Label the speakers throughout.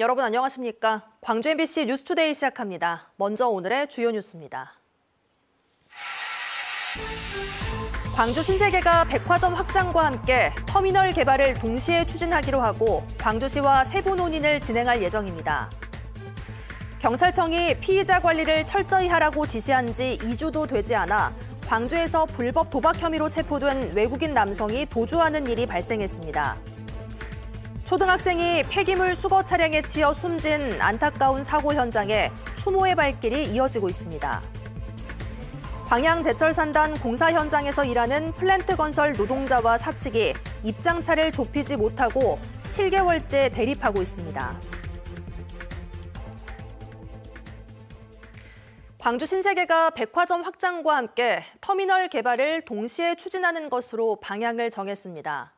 Speaker 1: 여러분 안녕하십니까? 광주 MBC 뉴스투데이 시작합니다. 먼저 오늘의 주요 뉴스입니다. 광주 신세계가 백화점 확장과 함께 터미널 개발을 동시에 추진하기로 하고 광주시와 세부 논의를 진행할 예정입니다. 경찰청이 피의자 관리를 철저히 하라고 지시한 지 2주도 되지 않아 광주에서 불법 도박 혐의로 체포된 외국인 남성이 도주하는 일이 발생했습니다. 초등학생이 폐기물 수거 차량에 치여 숨진 안타까운 사고 현장에 추모의 발길이 이어지고 있습니다. 광양제철산단 공사 현장에서 일하는 플랜트 건설 노동자와 사측이 입장차를 좁히지 못하고 7개월째 대립하고 있습니다. 광주 신세계가 백화점 확장과 함께 터미널 개발을 동시에 추진하는 것으로 방향을 정했습니다.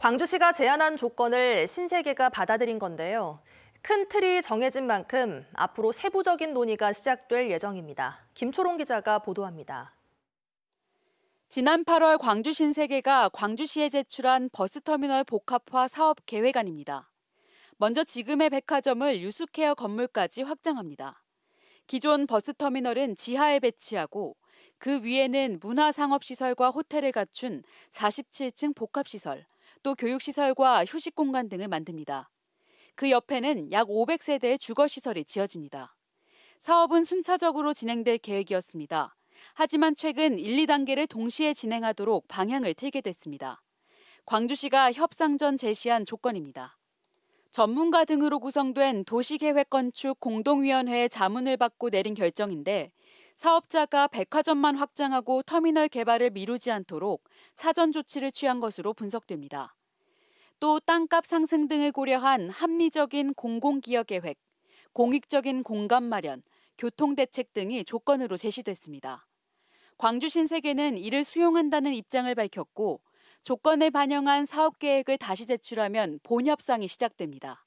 Speaker 1: 광주시가 제안한 조건을 신세계가 받아들인 건데요. 큰 틀이 정해진 만큼 앞으로 세부적인 논의가 시작될
Speaker 2: 예정입니다. 김초롱 기자가 보도합니다. 지난 8월 광주 신세계가 광주시에 제출한 버스터미널 복합화 사업 계획안입니다. 먼저 지금의 백화점을 유스케어 건물까지 확장합니다. 기존 버스터미널은 지하에 배치하고 그 위에는 문화상업시설과 호텔을 갖춘 47층 복합시설, 또 교육시설과 휴식공간 등을 만듭니다. 그 옆에는 약 500세대의 주거시설이 지어집니다. 사업은 순차적으로 진행될 계획이었습니다. 하지만 최근 1, 2단계를 동시에 진행하도록 방향을 틀게 됐습니다. 광주시가 협상 전 제시한 조건입니다. 전문가 등으로 구성된 도시계획건축 공동위원회의 자문을 받고 내린 결정인데 사업자가 백화점만 확장하고 터미널 개발을 미루지 않도록 사전 조치를 취한 것으로 분석됩니다. 또 땅값 상승 등을 고려한 합리적인 공공기여 계획, 공익적인 공간 마련, 교통 대책 등이 조건으로 제시됐습니다. 광주 신세계는 이를 수용한다는 입장을 밝혔고 조건에 반영한 사업 계획을 다시 제출하면 본협상이 시작됩니다.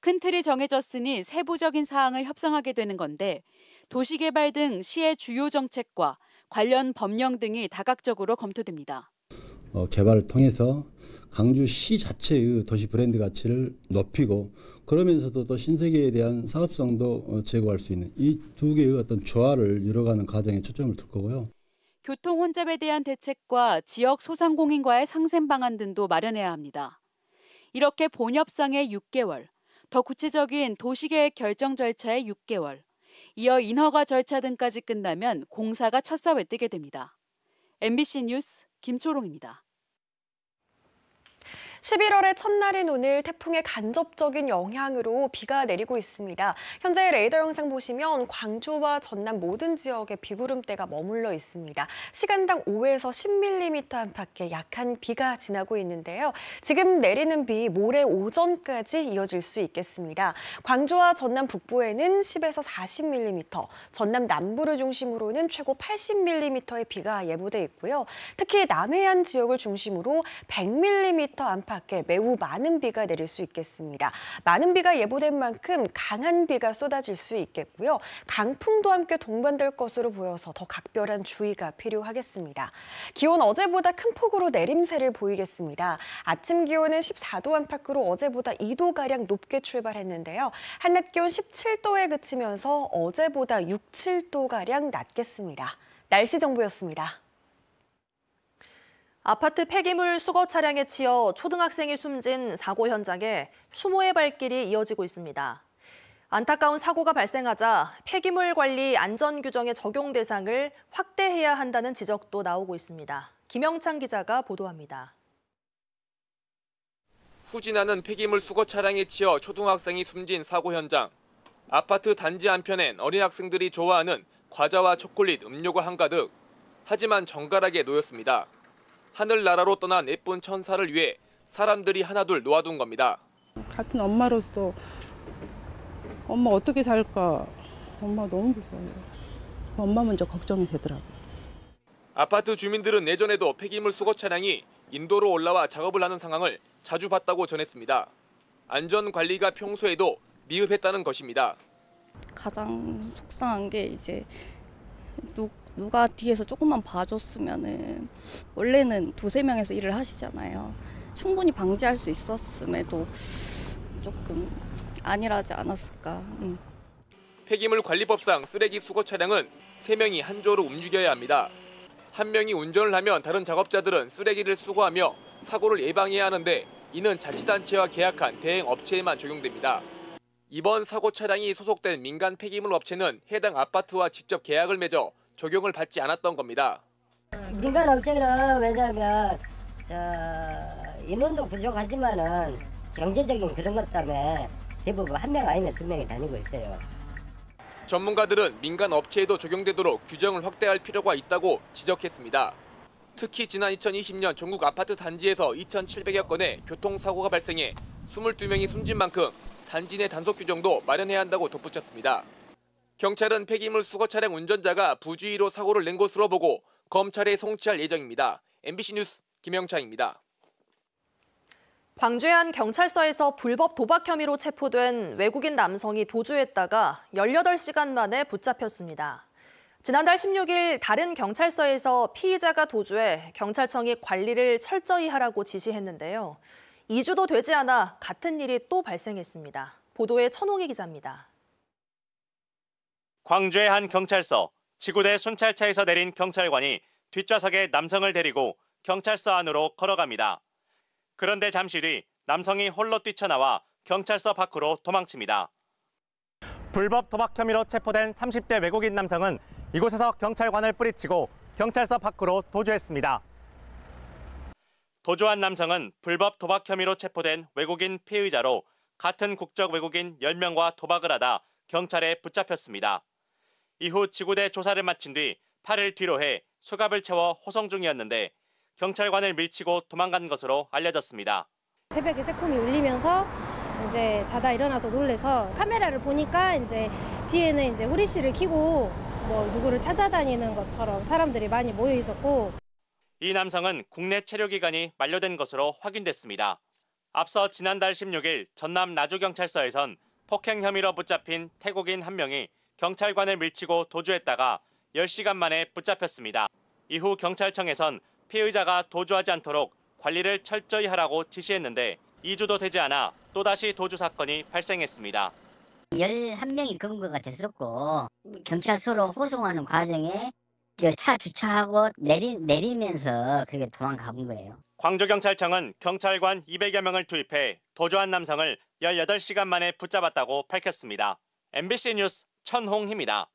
Speaker 2: 큰 틀이 정해졌으니 세부적인 사항을 협상하게 되는 건데 도시개발 등 시의 주요 정책과 관련 법령 등이 다각적으로 검토됩니다.
Speaker 3: 어, 개발을 통해서 강주시 자체의 도시 브랜드 가치를 높이고 그러면서도 또 신세계에 대한 사업성도 어, 제고할 수 있는 이 두 개의 어떤 조화를 이뤄가는 과정에 초점을 둘 거고요.
Speaker 2: 교통 혼잡에 대한 대책과 지역 소상공인과의 상생 방안 등도 마련해야 합니다. 이렇게 본협상의 6개월, 더 구체적인 도시계획 결정 절차의 6개월, 이어 인허가 절차 등까지 끝나면 공사가 첫사회 뜨게 됩니다. MBC 뉴스 김초롱입니다. 11월의 첫날인 오늘 태풍의
Speaker 4: 간접적인 영향으로 비가 내리고 있습니다. 현재 레이더 영상 보시면 광주와 전남 모든 지역에 비구름대가 머물러 있습니다. 시간당 5에서 10mm 안팎의 약한 비가 지나고 있는데요. 지금 내리는 비 모레 오전까지 이어질 수 있겠습니다. 광주와 전남 북부에는 10에서 40mm, 전남 남부를 중심으로는 최고 80mm의 비가 예보돼 있고요. 특히 남해안 지역을 중심으로 100mm 안팎 안팎에 매우 많은 비가 내릴 수 있겠습니다. 많은 비가 예보된 만큼 강한 비가 쏟아질 수 있겠고요. 강풍도 함께 동반될 것으로 보여서 더 각별한 주의가 필요하겠습니다. 기온 어제보다 큰 폭으로 내림세를 보이겠습니다. 아침 기온은 14도 안팎으로 어제보다 2도가량 높게 출발했는데요. 한낮 기온 17도에 그치면서 어제보다 6,
Speaker 1: 7도가량 낮겠습니다. 날씨 정보였습니다. 아파트 폐기물 수거 차량에 치여 초등학생이 숨진 사고 현장에 추모의 발길이 이어지고 있습니다. 안타까운 사고가 발생하자 폐기물 관리 안전 규정의 적용 대상을 확대해야 한다는 지적도 나오고 있습니다. 김영창 기자가 보도합니다.
Speaker 5: 후진하는 폐기물 수거 차량에 치여 초등학생이 숨진 사고 현장. 아파트 단지 한편엔 어린 학생들이 좋아하는 과자와 초콜릿, 음료가 한가득. 하지만 정갈하게 놓였습니다. 하늘나라로 떠난 예쁜 천사를 위해 사람들이 하나둘 놓아둔 겁니다.
Speaker 2: 같은 엄마로서 엄마 어떻게 살까? 엄마 너무 불쌍해요.
Speaker 1: 엄마 먼저 걱정이 되더라고
Speaker 5: 아파트 주민들은 예전에도 폐기물 수거 차량이 인도로 올라와 작업을 하는 상황을 자주 봤다고 전했습니다. 안전관리가 평소에도 미흡했다는 것입니다.
Speaker 2: 가장 속상한 게 이제 누가 뒤에서 조금만 봐줬으면은 원래는 두세 명에서 일을 하시잖아요. 충분히 방지할 수 있었음에도 조금 안일하지 않았을까. 응. 음.
Speaker 5: 폐기물 관리법상 쓰레기 수거 차량은 세명이한 조로 움직여야 합니다. 한 명이 운전을 하면 다른 작업자들은 쓰레기를 수거하며 사고를 예방해야 하는데 이는 자치단체와 계약한 대행 업체에만 적용됩니다. 이번 사고 차량이 소속된 민간 폐기물 업체는 해당 아파트와 직접 계약을 맺어 적용을 받지 않았던 겁니다.
Speaker 6: 민간 업체는 왜냐하면 어, 인원도 부족하지만은 경제적인 그런 것 때문에 대부분 한 명 아니면 두 명이 다니고 있어요.
Speaker 5: 전문가들은 민간 업체에도 적용되도록 규정을 확대할 필요가 있다고 지적했습니다. 특히 지난 2020년 전국 아파트 단지에서 2,700여 건의 교통사고가 발생해 22명이 숨진 만큼 단지 내 단속 규정도 마련해야 한다고 덧붙였습니다. 경찰은 폐기물 수거 차량 운전자가 부주의로 사고를 낸 것으로 보고 검찰에 송치할 예정입니다. MBC 뉴스 김영창입니다.
Speaker 1: 광주의 한 경찰서에서 불법 도박 혐의로 체포된 외국인 남성이 도주했다가 18시간 만에 붙잡혔습니다. 지난달 16일 다른 경찰서에서 피의자가 도주해 경찰청이 관리를 철저히 하라고 지시했는데요. 2주도 되지 않아 같은 일이 또 발생했습니다. 보도에 천홍희 기자입니다.
Speaker 7: 광주의 한 경찰서 지구대 순찰차에서 내린 경찰관이 뒷좌석에 남성을 데리고 경찰서 안으로 걸어갑니다. 그런데 잠시 뒤 남성이 홀로 뛰쳐나와 경찰서 밖으로 도망칩니다. 불법 도박 혐의로 체포된 30대 외국인 남성은 이곳에서 경찰관을 뿌리치고 경찰서 밖으로 도주했습니다. 도주한 남성은 불법 도박 혐의로 체포된 외국인 피의자로 같은 국적 외국인 10명과 도박을 하다 경찰에 붙잡혔습니다. 이후 지구대 조사를 마친 뒤 팔을 뒤로 해 수갑을 채워 호송 중이었는데 경찰관을 밀치고 도망간 것으로 알려졌습니다.
Speaker 2: 새벽에 새콤이 울리면서
Speaker 1: 이제 자다 일어나서 놀래서 카메라를 보니까 이제 뒤에는 이제 후리씨를 키고 뭐 누구를 찾아다니는 것처럼 사람들이 많이 모여 있었고
Speaker 7: 이 남성은 국내 체류 기간이 만료된 것으로 확인됐습니다. 앞서 지난달 16일 전남 나주경찰서에선 폭행 혐의로 붙잡힌 태국인 한 명이 경찰관을 밀치고 도주했다가 10시간 만에 붙잡혔습니다. 이후 경찰청에선 피의자가 도주하지 않도록 관리를 철저히 하라고 지시했는데 2주도 되지 않아 또다시 도주 사건이 발생했습니다.
Speaker 4: 11명이 근거같았었고 경찰서로 호송하는 과정에 차 주차하고 내리, 내리면서 그게
Speaker 6: 도망가 본 거예요.
Speaker 7: 광주경찰청은 경찰관 200여 명을 투입해 도주한 남성을 18시간 만에 붙잡았다고 밝혔습니다. MBC 뉴스 천홍희입니다.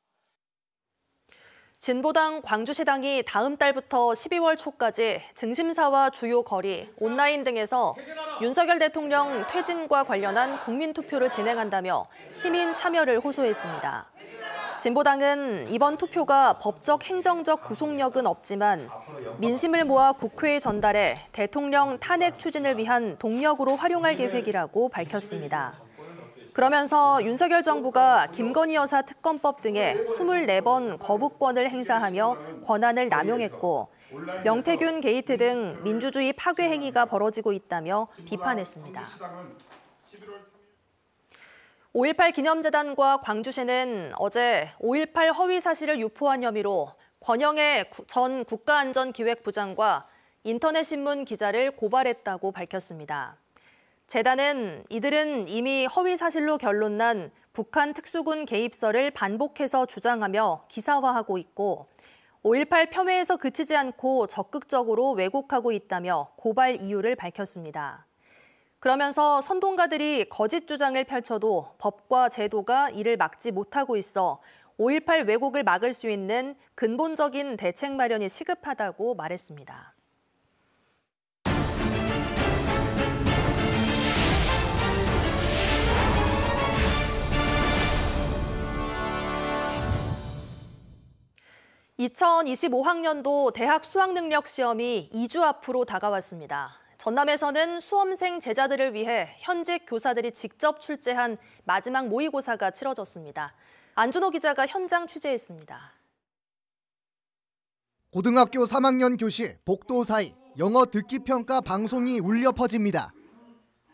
Speaker 1: 진보당 광주시당이 다음 달부터 12월 초까지 증심사와 주요 거리, 온라인 등에서 윤석열 대통령 퇴진과 관련한 국민투표를 진행한다며 시민 참여를 호소했습니다. 진보당은 이번 투표가 법적 행정적 구속력은 없지만 민심을 모아 국회에 전달해 대통령 탄핵 추진을 위한 동력으로 활용할 계획이라고 밝혔습니다. 그러면서 윤석열 정부가 김건희 여사 특검법 등에 24번 거부권을 행사하며 권한을 남용했고 명태균 게이트 등 민주주의 파괴 행위가 벌어지고 있다며 비판했습니다. 5.18 기념재단과 광주시는 어제 5.18 허위 사실을 유포한 혐의로 권영애 전 국가안전기획부장과 인터넷신문 기자를 고발했다고 밝혔습니다. 재단은 이들은 이미 허위 사실로 결론난 북한 특수군 개입설을 반복해서 주장하며 기사화하고 있고 5.18 폄훼에서 그치지 않고 적극적으로 왜곡하고 있다며 고발 이유를 밝혔습니다. 그러면서 선동가들이 거짓 주장을 펼쳐도 법과 제도가 이를 막지 못하고 있어 5.18 왜곡을 막을 수 있는 근본적인 대책 마련이 시급하다고 말했습니다. 2025학년도 대학 수학능력 시험이 2주 앞으로 다가왔습니다. 전남에서는 수험생 제자들을 위해 현직 교사들이 직접 출제한 마지막 모의고사가 치러졌습니다. 안준호 기자가 현장 취재했습니다.
Speaker 8: 고등학교 3학년 교실 복도 사이 영어 듣기 평가 방송이 울려 퍼집니다.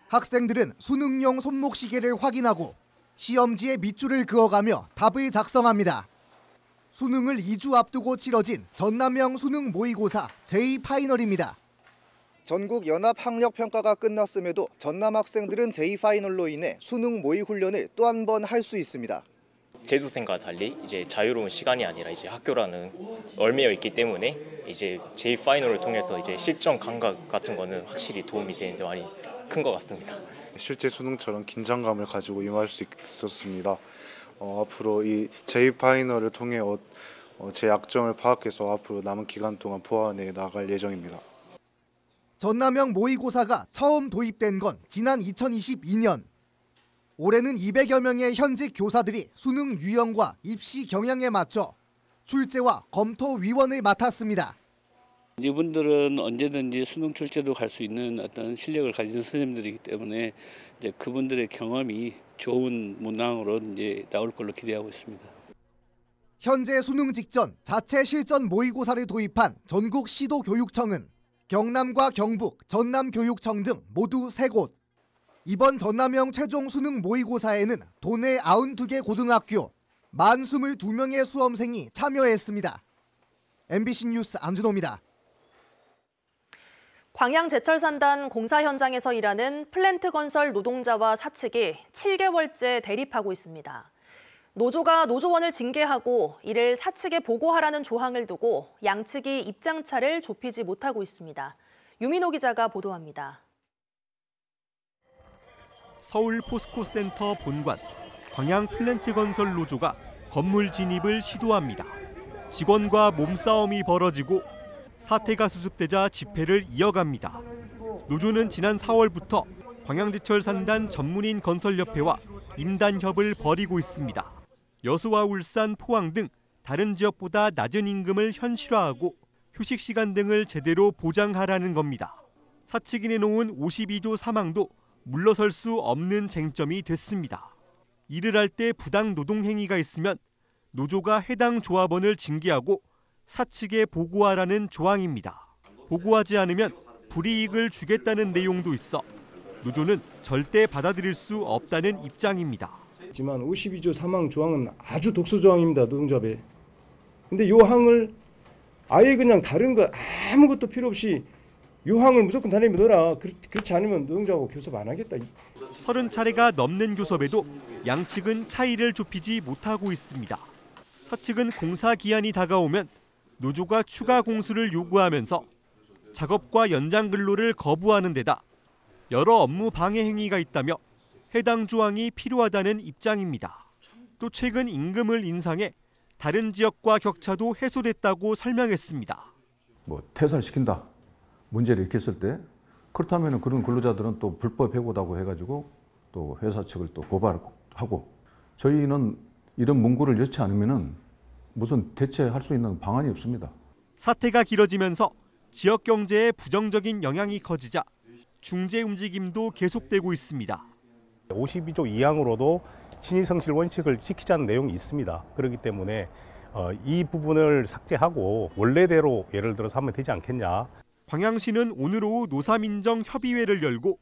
Speaker 8: 학생들은 수능용 손목시계를 확인하고 시험지에 밑줄을 그어가며 답을 작성합니다. 수능을 2주 앞두고 치러진 전남형 수능 모의고사 제2파이널입니다. 전국 연합학력평가가 끝났음에도 전남 학생들은 제2파이널로 인해 수능 모의 훈련을 또 한 번 할 수 있습니다.
Speaker 7: 재수생과 달리 이제 자유로운 시간이 아니라 이제 학교라는 얼매여 있기 때문에 이제 제2파이널을 통해서 이제 실전 감각 같은 거는 확실히 도움이 되는데 많이 큰 것 같습니다.
Speaker 9: 실제 수능처럼
Speaker 8: 긴장감을 가지고 임할 수 있었습니다. 어, 앞으로 이 제이파이널을 통해 어, 어, 제 약점을 파악해서 앞으로 남은 기간 동안 보완해 나갈 예정입니다. 전남형 모의고사가 처음 도입된 건 지난 2022년. 올해는 200여 명의 현직 교사들이 수능 유형과 입시 경향에 맞춰 출제와 검토위원을 맡았습니다.
Speaker 9: 이분들은 언제든지 수능 출제도 갈 수 있는 어떤 실력을 가진 선생님들이기 때문에 이제 그분들의 경험이 좋은 문항으로 이제 나올 걸로 기대하고 있습니다.
Speaker 8: 현재 수능 직전 자체 실전 모의고사를 도입한 전국 시도 교육청은 경남과 경북, 전남 교육청 등 모두 세 곳. 이번 전남형 최종 수능 모의고사에는 도내 92개 고등학교 1 22명의 수험생이 참여했습니다. MBC 뉴스 안준호입니다.
Speaker 1: 광양제철산단 공사 현장에서 일하는 플랜트 건설 노동자와 사측이 7개월째 대립하고 있습니다. 노조가 노조원을 징계하고 이를 사측에 보고하라는 조항을 두고 양측이 입장차를 좁히지 못하고 있습니다. 유민호 기자가 보도합니다.
Speaker 10: 서울 포스코센터 본관 광양 플랜트 건설 노조가 건물 진입을 시도합니다. 직원과 몸싸움이 벌어지고 사태가 수습되자 집회를 이어갑니다. 노조는 지난 4월부터 광양지철 산단 전문인 건설협회와 임단협을 벌이고 있습니다. 여수와 울산, 포항 등 다른 지역보다 낮은 임금을 현실화하고 휴식 시간 등을 제대로 보장하라는 겁니다. 사측이 내놓은 52조 사망도 물러설 수 없는 쟁점이 됐습니다. 일을 할 때 부당 노동 행위가 있으면 노조가 해당 조합원을 징계하고 사측에 보고하라는 조항입니다. 보고하지 않으면 불이익을 주겠다는 내용도 있어 노조는 절대 받아들일 수 없다는 입장입니다. 하지만 52조 3항 조항은 아주 독소 조항입니다. 노동조합에. 근데 요 항을 아예 그냥 다른 거 아무것도 필요 없이 요 항을 무조건 단임에 넣라 그렇지 않으면 노동조하 교섭 안 하겠다. 30차례가 넘는 교섭에도 양측은 차이를 좁히지 못하고 있습니다. 서측은 공사 기한이 다가오면 노조가 추가 공수를 요구하면서 작업과 연장 근로를 거부하는 데다 여러 업무 방해 행위가 있다며 해당 조항이 필요하다는 입장입니다. 또 최근 임금을 인상해 다른 지역과 격차도 해소됐다고 설명했습니다.
Speaker 3: 뭐 퇴사를 시킨다 문제를 일으켰을 때 그렇다면 그런 근로자들은 또 불법 해고다고 해가지고 또 회사 측을 또 고발하고 저희는 이런 문구를 넣지 않으면 무슨 대체할 수 있는 방안이 없습니다.
Speaker 10: 사태가 길어지면서 지역 경제에 부정적인 영향이 커지자 중재 움직임도 계속되고 있습니다. 52조 2항으로도 신의성실 원칙을 지키자는 내용이 있습니다. 그렇기 때문에 어, 이 부분을 삭제하고 원래대로 예를 들어서 하면 되지 않겠냐. 광양시는 오늘 오후 노사민정 협의회를 열고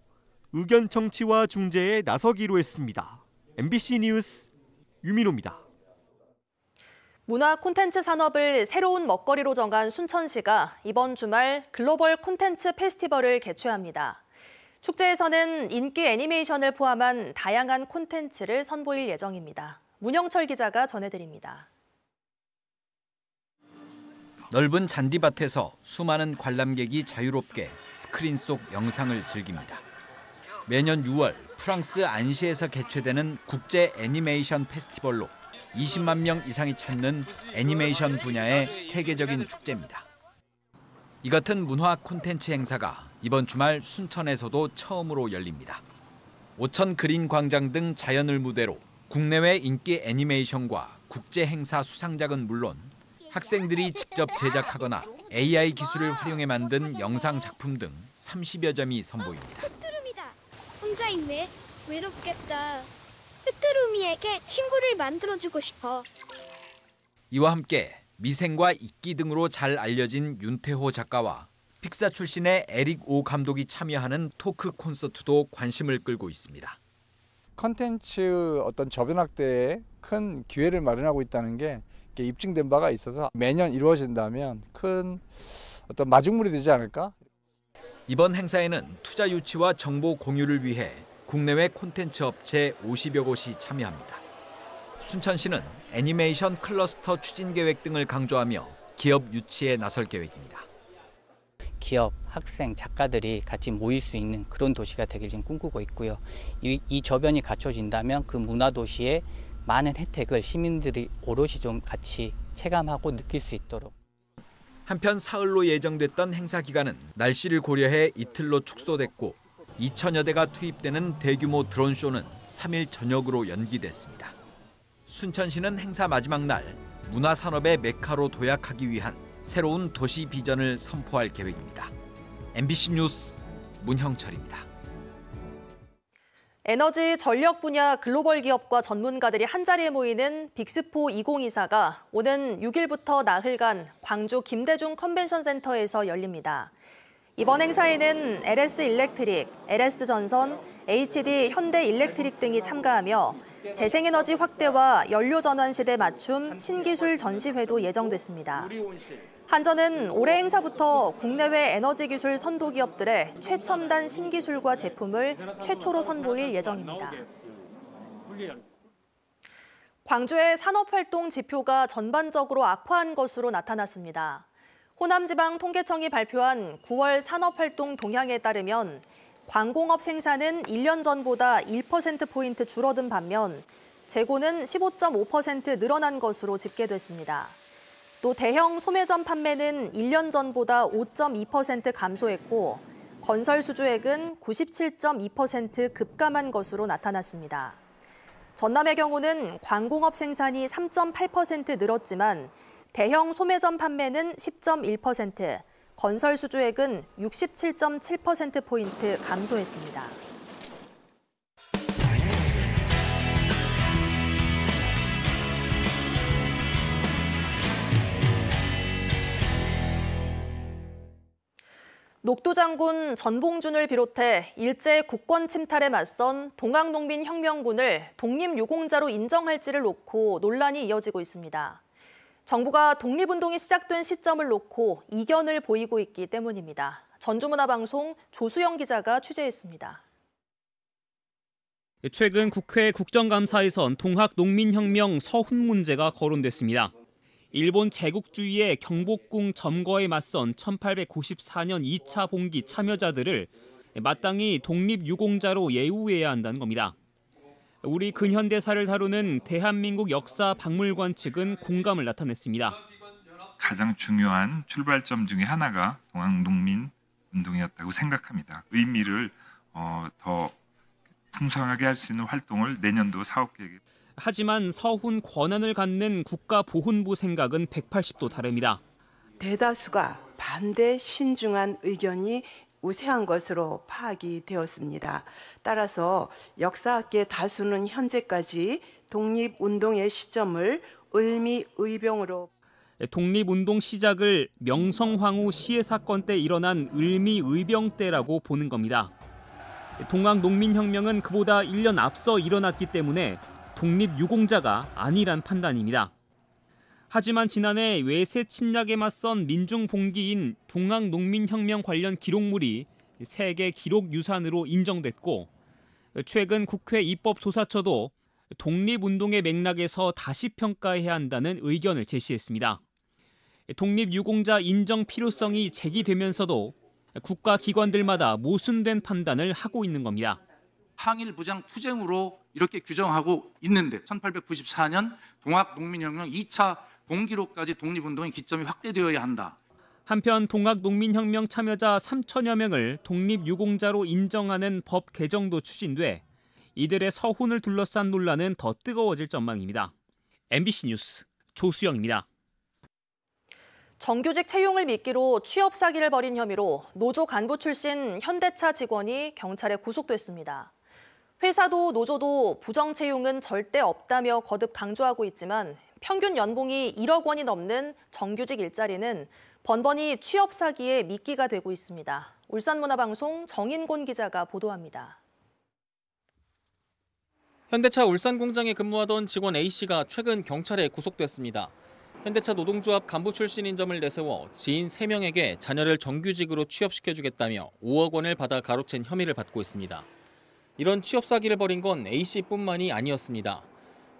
Speaker 10: 의견 청취와 중재에 나서기로 했습니다. MBC 뉴스 유민호입니다.
Speaker 1: 문화 콘텐츠 산업을 새로운 먹거리로 정한 순천시가 이번 주말 글로벌 콘텐츠 페스티벌을 개최합니다. 축제에서는 인기 애니메이션을 포함한 다양한 콘텐츠를 선보일 예정입니다. 문영철 기자가 전해드립니다.
Speaker 3: 넓은 잔디밭에서 수많은 관람객이 자유롭게 스크린 속 영상을 즐깁니다. 매년 6월 프랑스 안시에서 개최되는 국제 애니메이션 페스티벌로 20만 명 이상이 찾는 애니메이션 분야의 세계적인 축제입니다. 이 같은 문화 콘텐츠 행사가 이번 주말 순천에서도 처음으로 열립니다. 오천 그린 광장 등 자연을 무대로 국내외 인기 애니메이션과 국제 행사 수상작은 물론 학생들이 직접 제작하거나 AI 기술을 활용해 만든 영상 작품 등 30여 점이 선보입니다.
Speaker 6: 혼자 있네. 외롭겠다. 흐트루미에게 친구를 만들어주고 싶어.
Speaker 3: 이와 함께 미생과 이끼 등으로 잘 알려진 윤태호 작가와 픽사 출신의 에릭 오 감독이 참여하는 토크 콘서트도 관심을 끌고 있습니다. 컨텐츠 어떤 저변학대에 큰 기회를 마련하고 있다는 게 입증된 바가 있어서 매년 이루어진다면 큰 어떤 마중물이 되지 않을까? 이번 행사에는 투자 유치와 정보 공유를 위해 국내외 콘텐츠 업체 50여 곳이 참여합니다. 순천시는 애니메이션 클러스터 추진 계획 등을 강조하며 기업 유치에 나설 계획입니다. 기업, 학생, 작가들이 같이 모일 수 있는 그런 도시가 되길 지금 꿈꾸고 있고요. 이, 이 저변이 갖춰진다면 그 문화 도시의 많은 혜택을 시민들이 오롯이 좀 같이 체감하고 느낄 수 있도록. 한편 사흘로 예정됐던 행사 기간은 날씨를 고려해 이틀로 축소됐고 2천여 대가 투입되는 대규모 드론쇼는 3일 저녁으로 연기됐습니다. 순천시는 행사 마지막 날 문화산업의 메카로 도약하기 위한 새로운 도시 비전을 선포할 계획입니다. MBC 뉴스 문형철입니다.
Speaker 1: 에너지 전력 분야 글로벌 기업과 전문가들이 한자리에 모이는 빅스포 2024가 오는 6일부터 나흘간 광주 김대중 컨벤션 센터에서 열립니다. 이번 행사에는 LS 일렉트릭, LS 전선, HD 현대 일렉트릭 등이 참가하며 재생에너지 확대와 연료 전환 시대 맞춤 신기술 전시회도 예정됐습니다. 한전은 올해 행사부터 국내외 에너지 기술 선도 기업들의 최첨단 신기술과 제품을 최초로 선보일 예정입니다. 광주의 산업활동 지표가 전반적으로 악화한 것으로 나타났습니다. 호남지방 통계청이 발표한 9월 산업활동 동향에 따르면 광공업 생산은 1년 전보다 1%포인트 줄어든 반면 재고는 15.5% 늘어난 것으로 집계됐습니다. 또 대형 소매점 판매는 1년 전보다 5.2% 감소했고 건설 수주액은 97.2% 급감한 것으로 나타났습니다. 전남의 경우는 광공업 생산이 3.8% 늘었지만 대형 소매점 판매는 10.1%, 건설 수주액은 67.7%포인트 감소했습니다. 녹두 장군 전봉준을 비롯해 일제 국권 침탈에 맞선 동학농민혁명군을 독립유공자로 인정할지를 놓고 논란이 이어지고 있습니다. 정부가 독립운동이 시작된 시점을 놓고 이견을 보이고 있기 때문입니다. 전주문화방송 조수영 기자가 취재했습니다.
Speaker 11: 최근 국회 국정감사에선 동학 농민혁명 서훈 문제가 거론됐습니다. 일본 제국주의의 경복궁 점거에 맞선 1894년 2차 봉기 참여자들을 마땅히 독립유공자로 예우해야 한다는 겁니다. 우리 근현대사를 다루는 대한민국 역사 박물관 측은 공감을 나타냈습니다. 가장 중요한 출발점 중의 하나가 동학농민 운동이었다고 생각합니다. 의미를 어, 더 풍성하게 할 수 있는 활동을 내년도 사업 계획. 하지만 서훈 권한을 갖는 국가보훈부 생각은 180도 다릅니다.
Speaker 1: 대다수가 반대 신중한 의견이 우세한 것으로 파악이 되었습니다. 따라서 역사학계 다수는 현재까지 독립운동의 시점을 을미의병으로
Speaker 11: 예, 독립운동 시작을 명성황후 시해 사건 때 일어난 을미의병 때라고 보는 겁니다. 예, 동학 농민혁명은 그보다 1년 앞서 일어났기 때문에 독립유공자가 아니란 판단입니다. 하지만 지난해 외세 침략에 맞선 민중 봉기인 동학 농민혁명 관련 기록물이 세계 기록 유산으로 인정됐고 최근 국회 입법조사처도 독립운동의 맥락에서 다시 평가해야 한다는 의견을 제시했습니다. 독립유공자 인정 필요성이 제기되면서도 국가
Speaker 5: 기관들마다
Speaker 11: 모순된 판단을 하고 있는 겁니다.
Speaker 5: 항일 부장 투쟁으로 이렇게 규정하고 있는데 1894년 동학 농민혁명 2차 공기로까지
Speaker 7: 독립운동의 기점이 확대되어야 한다. 한편 동학농민혁명 참여자 3천여
Speaker 11: 명을 독립유공자로 인정하는 법 개정도 추진돼 이들의 서훈을 둘러싼 논란은 더 뜨거워질 전망입니다. MBC 뉴스 조수영입니다.
Speaker 1: 정규직 채용을 미끼로 취업 사기를 벌인 혐의로 노조 간부 출신 현대차 직원이 경찰에 구속됐습니다. 회사도 노조도 부정 채용은 절대 없다며 거듭 강조하고 있지만 평균 연봉이 1억 원이 넘는 정규직 일자리는 번번이 취업 사기에 미끼가 되고 있습니다. 울산문화방송 정인곤 기자가 보도합니다.
Speaker 9: 현대차 울산 공장에 근무하던 직원 A 씨가 최근 경찰에 구속됐습니다. 현대차 노동조합 간부 출신인 점을 내세워 지인 3명에게 자녀를 정규직으로 취업시켜주겠다며 5억 원을 받아 가로챈 혐의를 받고 있습니다. 이런 취업 사기를 벌인 건 A씨뿐만이 아니었습니다.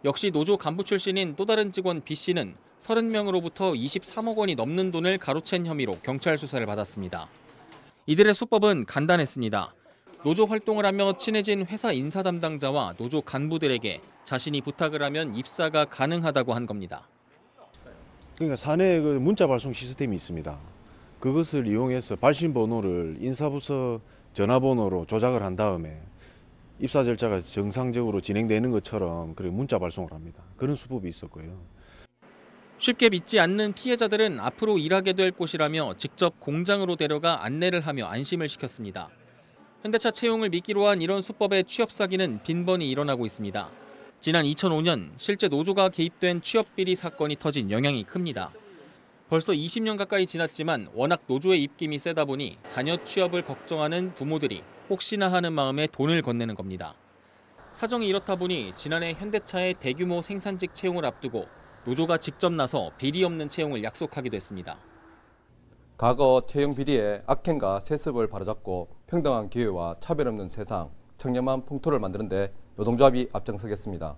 Speaker 9: 역시 노조 간부 출신인 또 다른 직원 B씨는 30명으로부터 23억 원이 넘는 돈을 가로챈 혐의로 경찰 수사를 받았습니다. 이들의 수법은 간단했습니다. 노조 활동을 하며 친해진 회사 인사 담당자와 노조 간부들에게 자신이 부탁을 하면 입사가 가능하다고 한 겁니다.
Speaker 10: 그러니까 사내그 문자 발송 시스템이 있습니다. 그것을 이용해서 발신 번호를 인사부서 전화번호로 조작을 한 다음에 입사 절차가 정상적으로 진행되는 것처럼 그리고 문자 발송을 합니다. 그런 수법이 있었고요.
Speaker 9: 쉽게 믿지 않는 피해자들은 앞으로 일하게 될 곳이라며 직접 공장으로 데려가 안내를 하며 안심을 시켰습니다. 현대차 채용을 미끼로 한 이런 수법의 취업 사기는 빈번히 일어나고 있습니다. 지난 2005년 실제 노조가 개입된 취업 비리 사건이 터진 영향이 큽니다. 벌써 20년 가까이 지났지만 워낙 노조의 입김이 세다 보니 자녀 취업을 걱정하는 부모들이 혹시나 하는 마음에 돈을 건네는 겁니다. 사정이 이렇다 보니 지난해 현대차의 대규모 생산직 채용을 앞두고 노조가 직접 나서 비리 없는 채용을 약속하기도 했습니다.
Speaker 10: 과거 채용 비리에 악행과 세습을 바로잡고 평등한 기회와 차별 없는 세상, 청렴한 풍토를 만드는 데 노동조합이 앞장서겠습니다.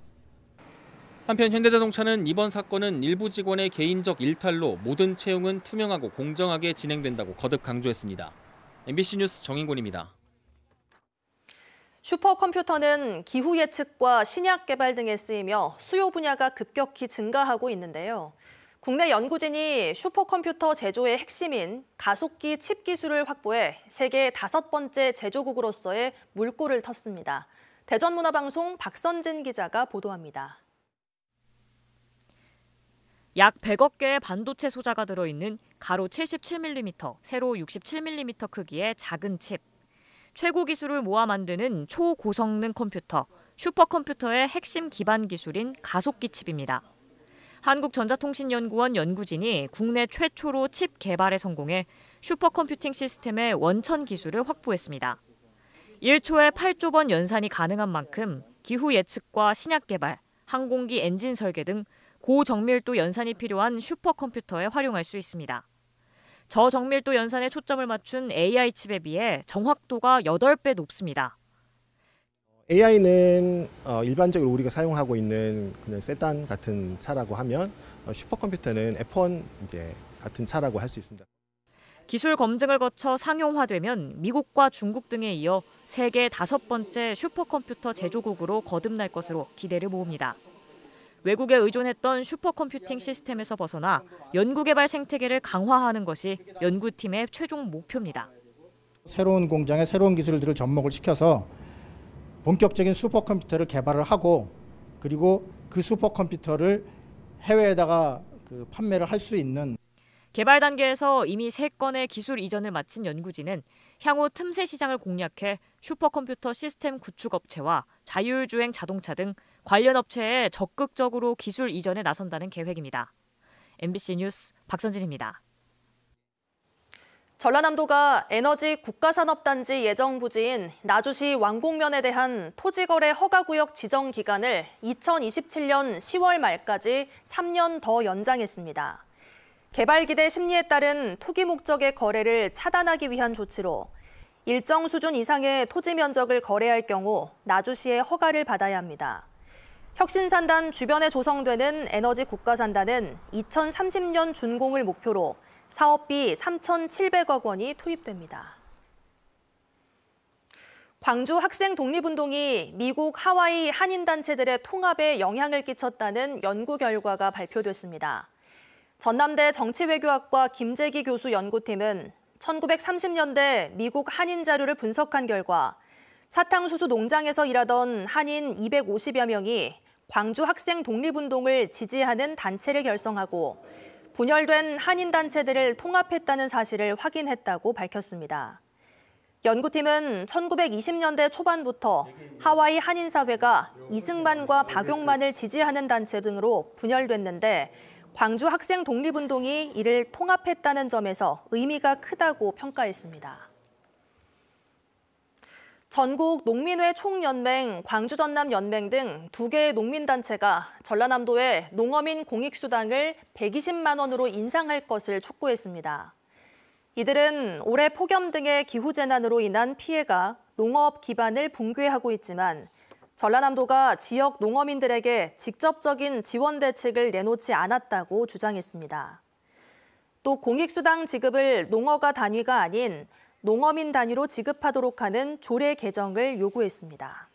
Speaker 9: 한편 현대자동차는 이번 사건은 일부 직원의 개인적 일탈로 모든 채용은 투명하고 공정하게 진행된다고 거듭 강조했습니다. MBC 뉴스 정인곤입니다.
Speaker 1: 슈퍼컴퓨터는 기후 예측과 신약 개발 등에 쓰이며 수요 분야가 급격히 증가하고 있는데요. 국내 연구진이 슈퍼컴퓨터 제조의 핵심인 가속기 칩 기술을 확보해 세계 다섯 번째 제조국으로서의 물꼬를 텄습니다. 대전문화방송 박선진 기자가 보도합니다.
Speaker 6: 약 100억 개의 반도체 소자가 들어있는 가로 77mm, 세로 67mm 크기의 작은 칩. 최고 기술을 모아 만드는 초고성능 컴퓨터, 슈퍼컴퓨터의 핵심 기반 기술인 가속기 칩입니다. 한국전자통신연구원 연구진이 국내 최초로 칩 개발에 성공해 슈퍼컴퓨팅 시스템의 원천 기술을 확보했습니다. 1초에 8조 번 연산이 가능한 만큼 기후 예측과 신약 개발, 항공기 엔진 설계 등 고정밀도 연산이 필요한 슈퍼컴퓨터에 활용할 수 있습니다. 저정밀도 연산에 초점을 맞춘 AI 칩에 비해 정확도가 8배 높습니다.
Speaker 9: AI는 어, 일반적으로 우리가 사용하고 있는 그냥 세단 같은 차라고 하면 어, 슈퍼컴퓨터는 F1 이제 같은 차라고 할 수 있습니다.
Speaker 6: 기술 검증을 거쳐 상용화되면 미국과 중국 등에 이어 세계 다섯 번째 슈퍼컴퓨터 제조국으로 거듭날 것으로 기대를 모읍니다. 외국에 의존했던 슈퍼컴퓨팅 시스템에서 벗어나 연구개발 생태계를 강화하는 것이 연구팀의 최종 목표입니다.
Speaker 10: 새로운 공장에 새로운 기술들을 접목을 시켜서 본격적인 슈퍼컴퓨터를 개발을 하고 그리고 그 슈퍼컴퓨터를 해외에다가 그 판매를 할
Speaker 6: 수 있는 개발 단계에서 이미 3건의 기술 이전을 마친 연구진은 향후 틈새 시장을 공략해 슈퍼컴퓨터 시스템 구축 업체와 자율주행 자동차 등 관련 업체에 적극적으로 기술 이전에 나선다는 계획입니다. MBC 뉴스 박선진입니다.
Speaker 1: 전라남도가 에너지 국가산업단지 예정 부지인 나주시 왕곡면에 대한 토지거래 허가구역 지정 기간을 2027년 10월 말까지 3년 더 연장했습니다. 개발 기대 심리에 따른 투기 목적의 거래를 차단하기 위한 조치로 일정 수준 이상의 토지 면적을 거래할 경우 나주시의 허가를 받아야 합니다. 혁신산단 주변에 조성되는 에너지 국가산단은 2030년 준공을 목표로 사업비 3,700억 원이 투입됩니다. 광주 학생 독립운동이 미국 하와이 한인단체들의 통합에 영향을 끼쳤다는 연구 결과가 발표됐습니다. 전남대 정치외교학과 김재기 교수 연구팀은 1930년대 미국 한인 자료를 분석한 결과 사탕수수 농장에서 일하던 한인 250여 명이 광주 학생 독립운동을 지지하는 단체를 결성하고 분열된 한인 단체들을 통합했다는 사실을 확인했다고 밝혔습니다. 연구팀은 1920년대 초반부터 하와이 한인사회가 이승만과 박용만을 지지하는 단체 등으로 분열됐는데 광주 학생 독립운동이 이를 통합했다는 점에서 의미가 크다고 평가했습니다. 전국 농민회 총연맹, 광주전남연맹 등 두 개의 농민단체가 전라남도에 농어민 공익수당을 120만 원으로 인상할 것을 촉구했습니다. 이들은 올해 폭염 등의 기후재난으로 인한 피해가 농업 기반을 붕괴하고 있지만 전라남도가 지역 농어민들에게 직접적인 지원 대책을 내놓지 않았다고 주장했습니다. 또 공익수당 지급을 농어가 단위가 아닌 농어민 단위로 지급하도록 하는 조례 개정을 요구했습니다.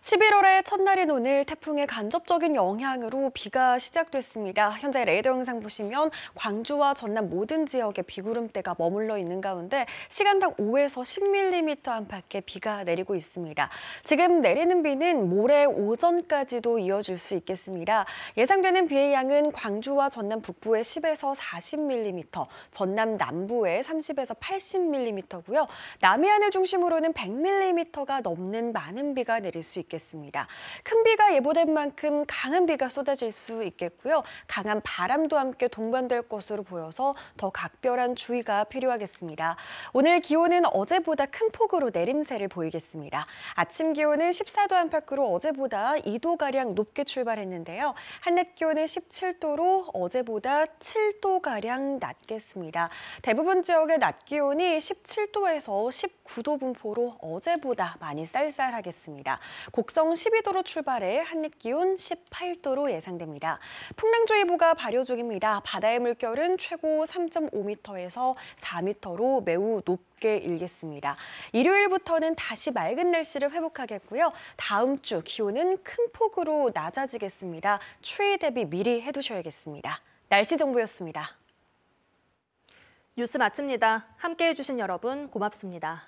Speaker 4: 11월의 첫날인 오늘 태풍의 간접적인 영향으로 비가 시작됐습니다. 현재 레이더 영상 보시면 광주와 전남 모든 지역에 비구름대가 머물러 있는 가운데 시간당 5에서 10mm 안팎의 비가 내리고 있습니다. 지금 내리는 비는 모레 오전까지도 이어질 수 있겠습니다. 예상되는 비의 양은 광주와 전남 북부에 10에서 40mm, 전남 남부에 30에서 80mm고요. 남해안을 중심으로는 100mm가 넘는 많은 비가 내릴 수있습니다 있겠습니다. 큰 비가 예보된 만큼 강한 비가 쏟아질 수 있겠고요. 강한 바람도 함께 동반될 것으로 보여서 더 각별한 주의가 필요하겠습니다. 오늘 기온은 어제보다 큰 폭으로 내림세를 보이겠습니다. 아침 기온은 14도 안팎으로 어제보다 2도가량 높게 출발했는데요. 한낮 기온은 17도로 어제보다 7도가량 낮겠습니다. 대부분 지역의 낮 기온이 17도에서 19도 분포로 어제보다 많이 쌀쌀하겠습니다. 곡성 12도로 출발해 한낮 기온 18도로 예상됩니다. 풍랑주의보가 발효 중입니다. 바다의 물결은 최고 3.5m에서 4m로 매우 높게 일겠습니다. 일요일부터는 다시 맑은 날씨를 회복하겠고요. 다음 주 기온은 큰 폭으로 낮아지겠습니다. 추위 대비 미리 해두셔야겠습니다.
Speaker 1: 날씨 정보였습니다. 뉴스 마칩니다. 함께해 주신 여러분 고맙습니다.